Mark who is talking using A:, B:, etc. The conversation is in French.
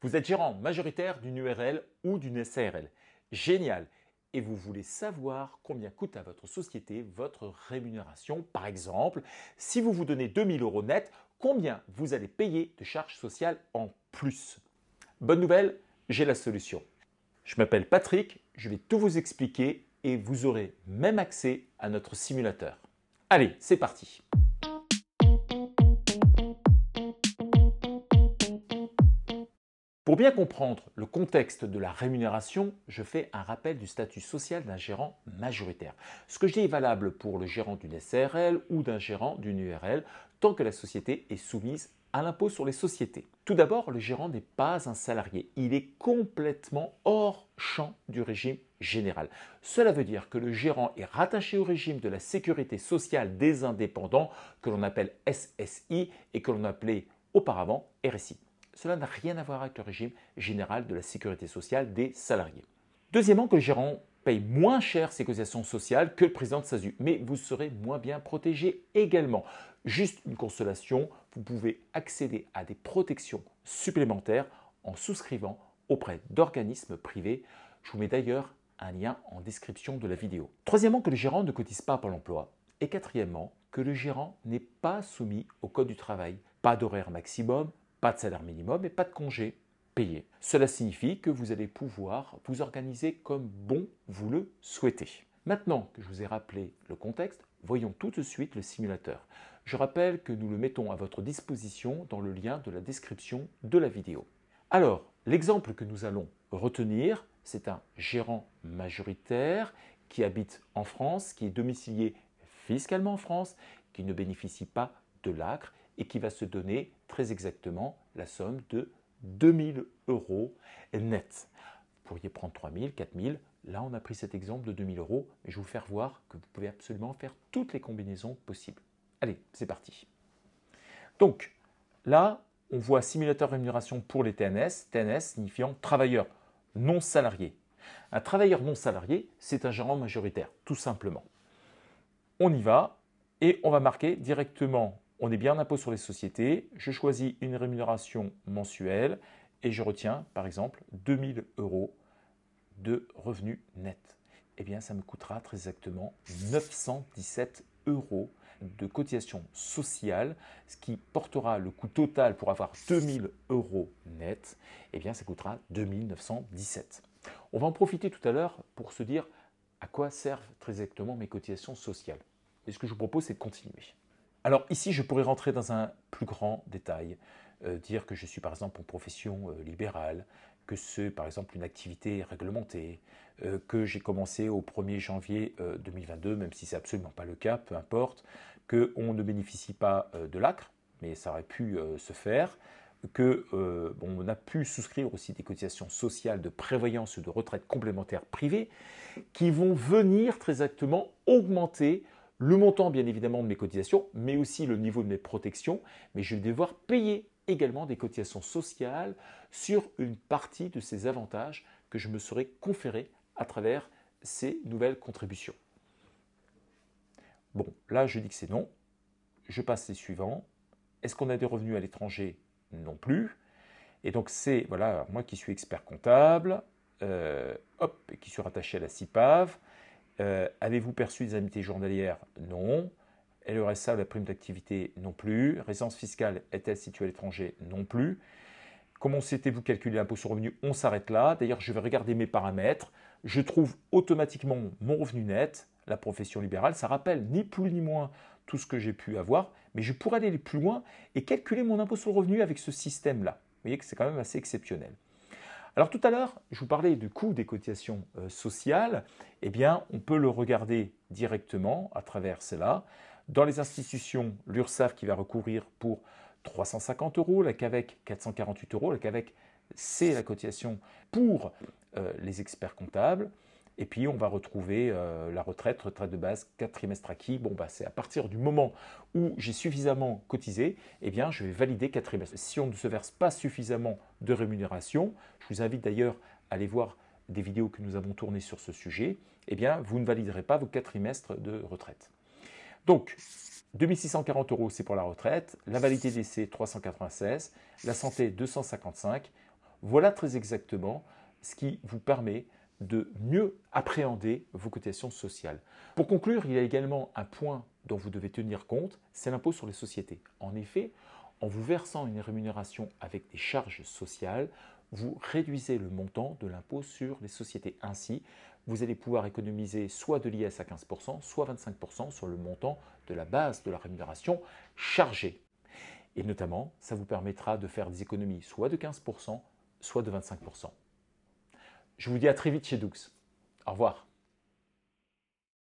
A: Vous êtes gérant majoritaire d'une URL ou d'une SARL. Génial et vous voulez savoir combien coûte à votre société votre rémunération. Par exemple, si vous vous donnez 2000 euros net, combien vous allez payer de charges sociales en plus Bonne nouvelle, j'ai la solution. Je m'appelle Patrick, je vais tout vous expliquer et vous aurez même accès à notre simulateur. Allez, c'est parti Pour bien comprendre le contexte de la rémunération, je fais un rappel du statut social d'un gérant majoritaire. Ce que je dis est valable pour le gérant d'une SRL ou d'un gérant d'une URL tant que la société est soumise à l'impôt sur les sociétés. Tout d'abord, le gérant n'est pas un salarié, il est complètement hors champ du régime général. Cela veut dire que le gérant est rattaché au régime de la sécurité sociale des indépendants que l'on appelle SSI et que l'on appelait auparavant RSI. Cela n'a rien à voir avec le régime général de la sécurité sociale des salariés. Deuxièmement, que le gérant paye moins cher ses cotisations sociales que le président de SASU, mais vous serez moins bien protégé également. Juste une consolation, vous pouvez accéder à des protections supplémentaires en souscrivant auprès d'organismes privés. Je vous mets d'ailleurs un lien en description de la vidéo. Troisièmement, que le gérant ne cotise pas pour l'emploi. Et quatrièmement, que le gérant n'est pas soumis au Code du travail. Pas d'horaire maximum, pas de salaire minimum et pas de congé payé. Cela signifie que vous allez pouvoir vous organiser comme bon vous le souhaitez. Maintenant que je vous ai rappelé le contexte, voyons tout de suite le simulateur. Je rappelle que nous le mettons à votre disposition dans le lien de la description de la vidéo. Alors, l'exemple que nous allons retenir, c'est un gérant majoritaire qui habite en France, qui est domicilié fiscalement en France, qui ne bénéficie pas de l'ACRE et qui va se donner très exactement la somme de 2000 euros net. Vous pourriez prendre 3000, 4000. Là, on a pris cet exemple de 2000 euros. je vais vous faire voir que vous pouvez absolument faire toutes les combinaisons possibles. Allez, c'est parti. Donc, là, on voit simulateur rémunération pour les TNS. TNS signifiant travailleur non salarié. Un travailleur non salarié, c'est un gérant majoritaire, tout simplement. On y va et on va marquer directement on est bien en impôt sur les sociétés, je choisis une rémunération mensuelle et je retiens par exemple 2000 euros de revenus nets. Eh bien, ça me coûtera très exactement 917 euros de cotisation sociale, ce qui portera le coût total pour avoir 2000 euros nets eh bien, ça coûtera 2917. On va en profiter tout à l'heure pour se dire à quoi servent très exactement mes cotisations sociales. Et ce que je vous propose, c'est de continuer. Alors ici, je pourrais rentrer dans un plus grand détail, euh, dire que je suis par exemple en profession euh, libérale, que c'est par exemple une activité réglementée, euh, que j'ai commencé au 1er janvier 2022, même si c'est absolument pas le cas, peu importe, que on ne bénéficie pas de l'ACRE, mais ça aurait pu se faire, que a pu souscrire aussi des cotisations sociales de prévoyance ou de retraite complémentaire privée qui vont venir très exactement augmenter le montant bien évidemment de mes cotisations, mais aussi le niveau de mes protections, mais je vais devoir payer également des cotisations sociales sur une partie de ces avantages que je me serai conférés à travers ces nouvelles contributions. Bon, là je dis que c'est non. Je passe les suivants. Est-ce qu'on a des revenus à l'étranger Non plus. Et donc c'est, voilà, moi qui suis expert comptable, euh, hop, qui suis rattaché à la CIPAV, euh, avez-vous perçu des amitiés journalières Non. LRSA, la prime d'activité Non plus. Résidence fiscale est-elle située à l'étranger Non plus. Comment s'était- vous calculé l'impôt sur revenu On s'arrête là. D'ailleurs, je vais regarder mes paramètres. Je trouve automatiquement mon revenu net, la profession libérale. Ça rappelle ni plus ni moins tout ce que j'ai pu avoir, mais je pourrais aller plus loin et calculer mon impôt sur le revenu avec ce système-là. Vous voyez que c'est quand même assez exceptionnel. Alors tout à l'heure, je vous parlais du coût des cotisations euh, sociales. Eh bien, on peut le regarder directement à travers cela. Dans les institutions, l'URSSAF qui va recourir pour 350 euros, la CAVEC 448 euros, la CAVEC c'est la cotisation pour euh, les experts comptables. Et puis, on va retrouver euh, la retraite, retraite de base, 4 trimestres acquis. Bon, bah, c'est à partir du moment où j'ai suffisamment cotisé, et eh bien, je vais valider 4 trimestres. Si on ne se verse pas suffisamment de rémunération, je vous invite d'ailleurs à aller voir des vidéos que nous avons tournées sur ce sujet, et eh bien, vous ne validerez pas vos 4 trimestres de retraite. Donc, 2640 euros, c'est pour la retraite, la validité d'essai 396, la santé 255. Voilà très exactement ce qui vous permet de mieux appréhender vos cotisations sociales. Pour conclure, il y a également un point dont vous devez tenir compte, c'est l'impôt sur les sociétés. En effet, en vous versant une rémunération avec des charges sociales, vous réduisez le montant de l'impôt sur les sociétés. Ainsi, vous allez pouvoir économiser soit de l'IS à 15%, soit 25% sur le montant de la base de la rémunération chargée. Et notamment, ça vous permettra de faire des économies soit de 15%, soit de 25%. Je vous dis à très vite chez Doux. Au revoir.